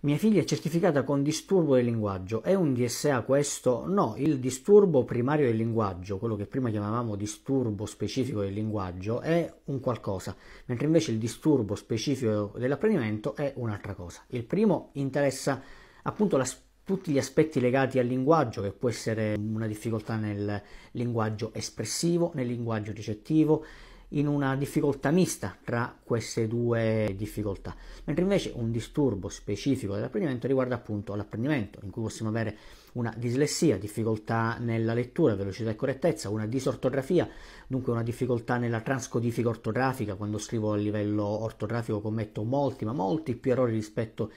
Mia figlia è certificata con disturbo del linguaggio. È un DSA questo? No, il disturbo primario del linguaggio, quello che prima chiamavamo disturbo specifico del linguaggio, è un qualcosa, mentre invece il disturbo specifico dell'apprendimento è un'altra cosa. Il primo interessa appunto la tutti gli aspetti legati al linguaggio, che può essere una difficoltà nel linguaggio espressivo, nel linguaggio ricettivo, in una difficoltà mista tra queste due difficoltà, mentre invece un disturbo specifico dell'apprendimento riguarda appunto l'apprendimento, in cui possiamo avere una dislessia, difficoltà nella lettura, velocità e correttezza, una disortografia, dunque una difficoltà nella transcodifica ortografica, quando scrivo a livello ortografico commetto molti, ma molti più errori rispetto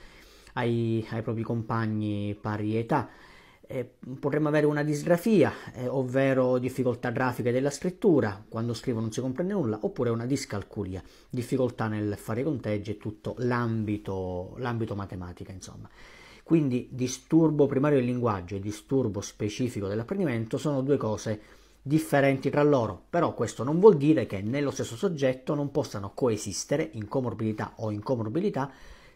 ai, ai propri compagni pari età, eh, potremmo avere una disgrafia, eh, ovvero difficoltà grafiche della scrittura, quando scrivo non si comprende nulla, oppure una discalculia, difficoltà nel fare conteggi e tutto l'ambito, l'ambito matematica, insomma. Quindi disturbo primario del linguaggio e disturbo specifico dell'apprendimento sono due cose differenti tra loro, però questo non vuol dire che nello stesso soggetto non possano coesistere in comorbidità o in comorbilità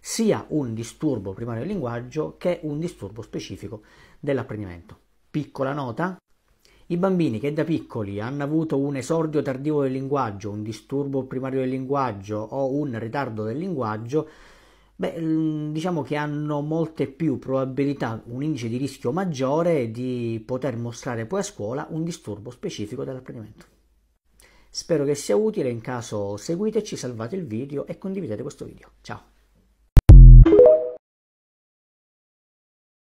sia un disturbo primario del linguaggio che un disturbo specifico dell'apprendimento. Piccola nota, i bambini che da piccoli hanno avuto un esordio tardivo del linguaggio, un disturbo primario del linguaggio o un ritardo del linguaggio, beh, diciamo che hanno molte più probabilità, un indice di rischio maggiore di poter mostrare poi a scuola un disturbo specifico dell'apprendimento. Spero che sia utile, in caso seguiteci, salvate il video e condividete questo video. Ciao!